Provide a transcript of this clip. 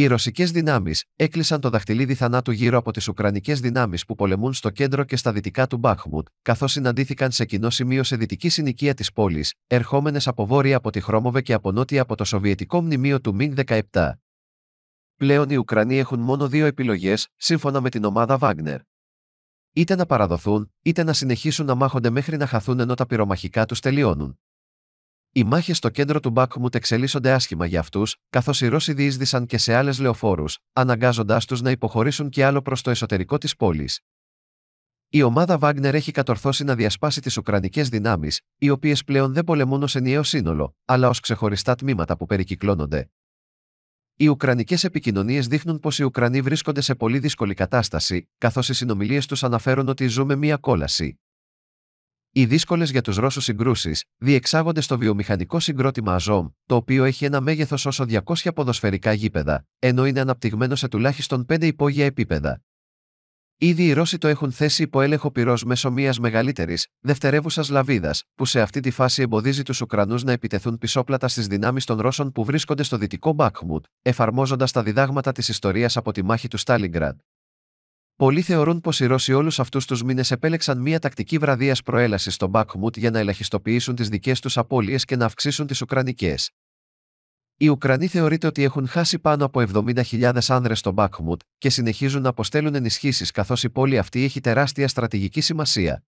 Οι ρωσικές δυνάμεις έκλεισαν το δαχτυλίδι θανάτου γύρω από τις Ουκρανικές δυνάμεις που πολεμούν στο κέντρο και στα δυτικά του Μπάχμουντ, καθώς συναντήθηκαν σε κοινό σημείο σε δυτική συνοικία της πόλης, ερχόμενες από βόρεια από τη Χρόμοβε και από νότια από το Σοβιετικό Μνημείο του Μιν 17. Πλέον οι Ουκρανοί έχουν μόνο δύο επιλογές, σύμφωνα με την ομάδα Βάγνερ. Είτε να παραδοθούν, είτε να συνεχίσουν να μάχονται μέχρι να χαθούν ενώ τα πυρομαχικά τους τελειώνουν. Οι μάχες στο κέντρο του Μπάκμουτ εξελίσσονται άσχημα για αυτούς, καθώς οι Ρώσοι διείσδυσαν και σε άλλες λεωφόρους, αναγκάζοντάς τους να υποχωρήσουν και άλλο προς το εσωτερικό της πόλης. Η ομάδα Βάγκνερ έχει κατορθώσει να διασπάσει τις Ουκρανικές δυνάμεις, οι οποίες πλέον δεν πολεμούν ως ενιαίο σύνολο, αλλά ως ξεχωριστά τμήματα που περικυκλώνονται. Οι Ουκρανικές επικοινωνίες δείχνουν πως οι Ουκρανοί βρίσκονται σε πολύ δύσκολη κατάσταση, καθώς οι συνομιλίες τους αναφέρουν ότι ζούμε μία κόλαση. Οι δύσκολες για τους Ρώσους συγκρούσεις διεξάγονται στο βιομηχανικό συγκρότημα Αζόμ, το οποίο έχει ένα μέγεθος όσο 200 ποδοσφαιρικά γήπεδα, ενώ είναι αναπτυγμένο σε τουλάχιστον 5 υπόγεια επίπεδα. Ήδη οι Ρώσοι το έχουν θέσει υπό έλεγχο πυρός μέσω μιας μεγαλύτερης, δευτερεύουσας λαβίδας, που σε αυτή τη φάση εμποδίζει τους Ουκρανούς να επιτεθούν πισόπλατα στις δυνάμεις των Ρώσων που βρίσκονται στο δυτικό Μπάκμουτ, εφαρμόζοντας τα διδάγματα της ιστορίας από τη μάχη του Στάλιγκραντ. Πολλοί θεωρούν πως οι Ρώσοι όλους αυτούς τους μήνες επέλεξαν μια τακτική βραδία προέλαση στο Μπακμούτ για να ελαχιστοποιήσουν τις δικές τους απώλειες και να αυξήσουν τις Ουκρανικές. Οι Ουκρανοί θεωρείται ότι έχουν χάσει πάνω από 70.000 άνδρε στο Μπακμούτ και συνεχίζουν να αποστέλουν ενισχύσεις καθώς η πόλη αυτή έχει τεράστια στρατηγική σημασία.